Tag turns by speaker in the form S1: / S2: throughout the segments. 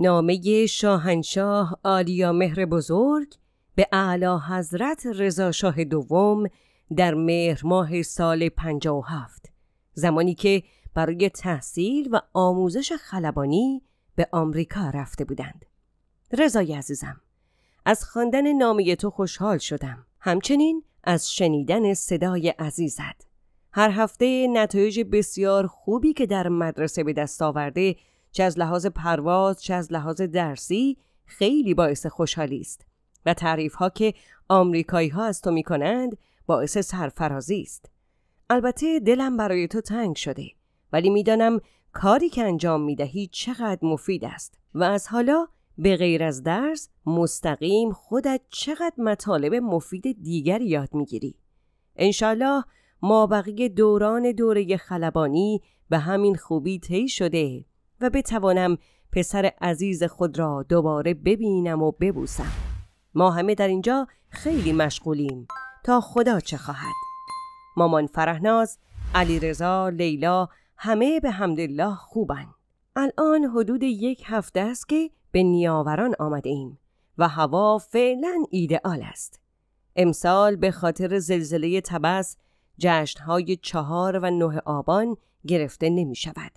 S1: نامه شاهنشاه آلیا مهر بزرگ به اعلی حضرت رضا شاه دوم در مهر ماه سال 57 زمانی که برای تحصیل و آموزش خلبانی به آمریکا رفته بودند. رضای عزیزم از خواندن نامه تو خوشحال شدم. همچنین از شنیدن صدای عزیزت. هر هفته نتایج بسیار خوبی که در مدرسه به دست آورده چه از لحاظ پرواز چه از لحاظ درسی خیلی باعث خوشحالی است و تعریف ها که آمریکایی ها از تو می کنند باعث سرفرازی است البته دلم برای تو تنگ شده ولی میدانم کاری که انجام می دهی چقدر مفید است و از حالا به غیر از درس مستقیم خودت چقدر مطالب مفید دیگر یاد میگیری انشالله ما بقیه دوران دوره خلبانی به همین خوبی طی شده و بتوانم پسر عزیز خود را دوباره ببینم و ببوسم ما همه در اینجا خیلی مشغولیم تا خدا چه خواهد مامان فرهناز علی رزا، لیلا همه به حمدالله خوبن الان حدود یک هفته است که به نیاوران آمده ایم و هوا فعلا ایدئال است امسال به خاطر زلزله تبس جشنهای چهار و نه آبان گرفته نمی شود.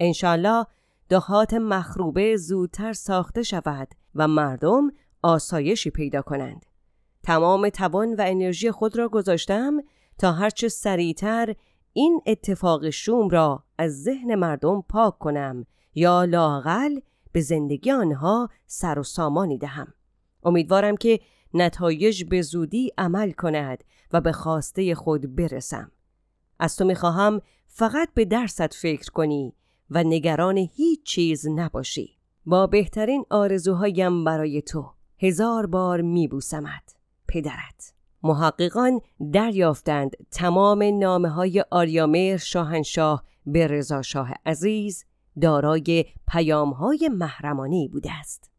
S1: انشالله دهات مخروبه زودتر ساخته شود و مردم آسایشی پیدا کنند. تمام توان و انرژی خود را گذاشتم تا هرچه سریعتر این اتفاق شوم را از ذهن مردم پاک کنم یا لاقل به زندگی آنها سر و سامانی دهم. امیدوارم که نتایج به زودی عمل کند و به خواسته خود برسم. از تو میخواهم فقط به درست فکر کنی و نگران هیچ چیز نباشی با بهترین آرزوهایم برای تو هزار بار بوسمت. پدرت محققان دریافتند تمام نامه های آریامر شاهنشاه به رضا شاه عزیز دارای پیام های محرمانی بوده است